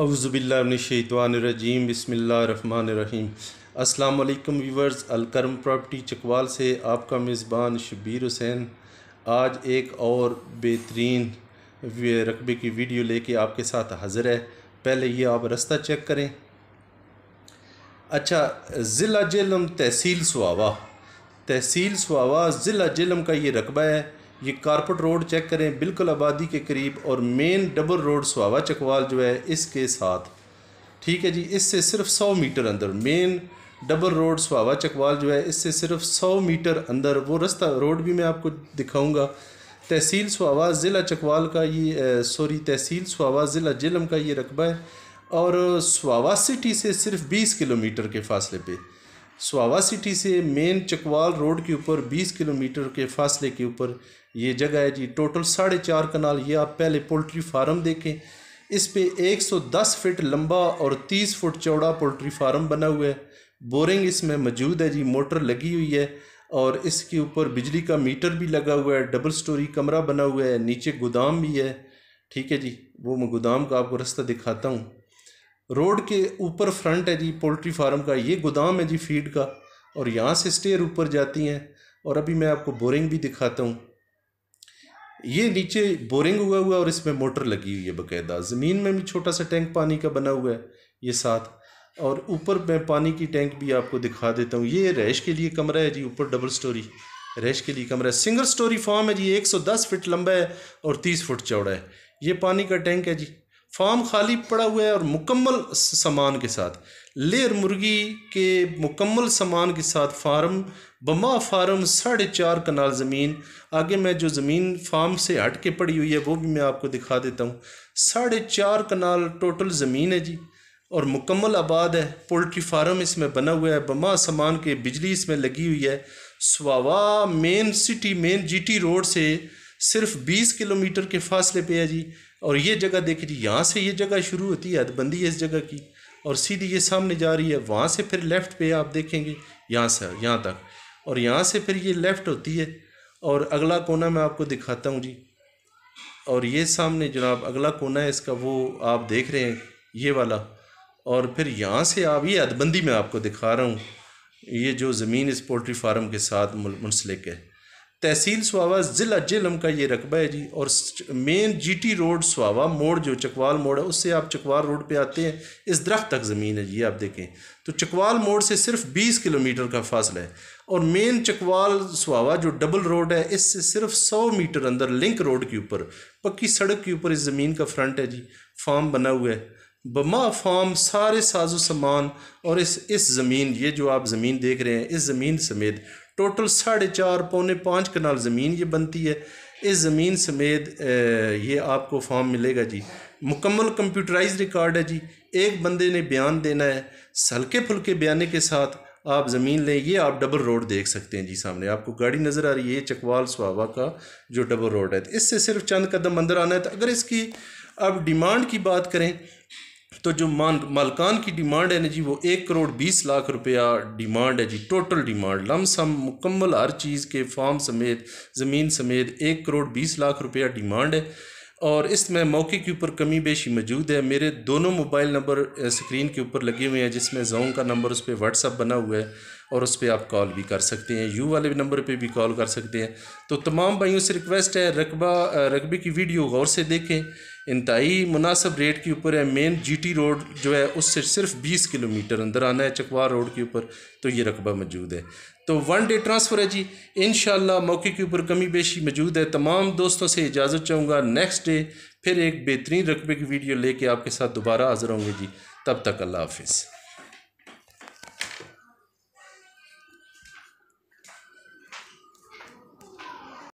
अवज़बिल्लाशैतवानरजीम बसमीम अल्लाम viewers Alkaram property Chakwal से आपका मेज़बान शबीर हुसैन आज एक और बेहतरीन रकबे की वीडियो लेके आपके साथ हाज़िर है पहले ये आप रास्ता चेक करें अच्छा ज़िला जेलम तहसील सुहावा तहसील सुहावा ज़िला जेलम का ये रकबा है ये कारपोट रोड चेक करें बिल्कुल आबादी के करीब और main double road Sohawa Chakwal जो है इसके साथ ठीक है जी इससे सिर्फ सौ मीटर अंदर main double road Sohawa Chakwal जो है इससे सिर्फ सौ मीटर अंदर वो रास्ता रोड भी मैं आपको दिखाऊंगा तहसील सुहावा ज़िला चकवाल का ये सॉरी तहसील सुहावा ज़िला जिलम का ये रकबा है और सुहावा सिटी से सिर्फ बीस किलोमीटर के फासले पर सुहावा सिटी से मेन चकवाल रोड के ऊपर 20 किलोमीटर के फासले के ऊपर ये जगह है जी टोटल साढ़े चार कनाल ये आप पहले पोल्ट्री फार्म देखें इस पे 110 फीट लंबा और 30 फुट चौड़ा पोल्ट्री फार्म बना हुआ है बोरिंग इसमें मौजूद है जी मोटर लगी हुई है और इसके ऊपर बिजली का मीटर भी लगा हुआ है डबल स्टोरी कमरा बना हुआ है नीचे गोदाम भी है ठीक है जी वो मैं गोदाम का आपको रास्ता दिखाता हूँ रोड के ऊपर फ्रंट है जी पोल्ट्री फार्म का ये गोदाम है जी फीड का और यहाँ से स्टेयर ऊपर जाती हैं और अभी मैं आपको बोरिंग भी दिखाता हूँ ये नीचे बोरिंग हुआ हुआ और इसमें मोटर लगी हुई है बकायदा ज़मीन में भी छोटा सा टैंक पानी का बना हुआ है ये साथ और ऊपर मैं पानी की टैंक भी आपको दिखा देता हूँ ये रैश के लिए कमरा है जी ऊपर डबल स्टोरी रैश के लिए कमरा है सिंगल स्टोरी फार्म है जी 110 फीट लंबा है और 30 फुट चौड़ा है ये पानी का टैंक है जी फार्म खाली पड़ा हुआ है और मुकम्मल सामान के साथ लेर मुर्गी के मुकम्मल सामान के साथ फार्म बमा फार्म साढ़े चार कनाल ज़मीन आगे मैं जो ज़मीन फार्म से हट के पड़ी हुई है वो भी मैं आपको दिखा देता हूँ साढ़े चार कनाल टोटल ज़मीन है जी और मुकम्मल आबाद है पोल्ट्री फार्म इसमें बना हुआ है बमा सामान के बिजली इसमें लगी हुई है Sohawa main city main G road से सिर्फ बीस किलोमीटर के फासले पे है जी और ये जगह देखिए जी यहाँ से ये जगह शुरू होती है हदबंदी है इस जगह की और सीधी ये सामने जा रही है वहाँ से फिर लेफ़्ट पे आप देखेंगे यहाँ से यहाँ तक और यहाँ से फिर ये लेफ़्ट होती है और अगला कोना मैं आपको दिखाता हूँ जी और ये सामने जनाब अगला कोना है इसका वो आप देख रहे हैं ये वाला और फिर यहाँ से आप ये हदबंदी में आपको दिखा रहा हूँ ये जो ज़मीन इस पोल्ट्री फार्म के साथ मुंसलिक है तहसील सुहावा ज़िला जेलम का ये रकबा है जी और मेन जीटी रोड सुहावा मोड़ जो चकवाल मोड़ है उससे आप चकवाल रोड पे आते हैं इस दरख्त तक ज़मीन है जी आप देखें तो चकवाल मोड़ से सिर्फ बीस किलोमीटर का फासला है और मेन चकवाल सुहावा जो डबल रोड है इससे सिर्फ सौ मीटर अंदर लिंक रोड के ऊपर पक्की सड़क के ऊपर इस ज़मीन का फ्रंट है जी फार्म बना हुआ है बमा फार्म सारे साजो सामान और इस इस ज़मीन ये जो आप ज़मीन देख रहे हैं इस ज़मीन समेत टोटल साढ़े चार पौने पाँच कनाल ज़मीन ये बनती है इस ज़मीन समेत ये आपको फॉर्म मिलेगा जी मुकम्मल कंप्यूटराइज रिकॉर्ड है जी एक बंदे ने बयान देना है हल्के फुलके बयाने के साथ आप ज़मीन लें ये आप डबल रोड देख सकते हैं जी सामने आपको गाड़ी नज़र आ रही है ये चकवाल सुहावा का जो डबल रोड है इससे सिर्फ चंद कदम अंदर आना है तो अगर इसकी अब डिमांड की बात करें तो जो मान मालकान की डिमांड है ना जी वो एक करोड़ बीस लाख रुपया डिमांड है जी टोटल डिमांड लमसम मुकम्मल हर चीज़ के फार्म समेत ज़मीन समेत एक करोड़ बीस लाख रुपया डिमांड है और इसमें मौके के ऊपर कमी बेशी मौजूद है मेरे दोनों मोबाइल नंबर स्क्रीन के ऊपर लगे हुए हैं जिसमें जोन का नंबर उस पर व्हाट्सअप बना हुआ है और उस पर आप कॉल भी कर सकते हैं यू वाले नंबर पर भी कॉल कर सकते हैं तो तमाम भाइयों से रिक्वेस्ट है रकबा रकबे की वीडियो गौर से देखें इंतहाई मुनासब रेट के ऊपर है मेन जीटी रोड जो है उससे सिर्फ बीस किलोमीटर अंदर आना है चकवार रोड के ऊपर तो ये रकबा मौजूद है तो वन डे ट्रांसफ़र है जी इन मौके के ऊपर कमी बेशी मौजूद है तमाम दोस्तों से इजाज़त चाहूँगा नेक्स्ट डे फिर एक बेहतरीन रकबे की वीडियो लेके आपके साथ दोबारा हाजिर होंगे जी तब तक अल्लाह हाफिज़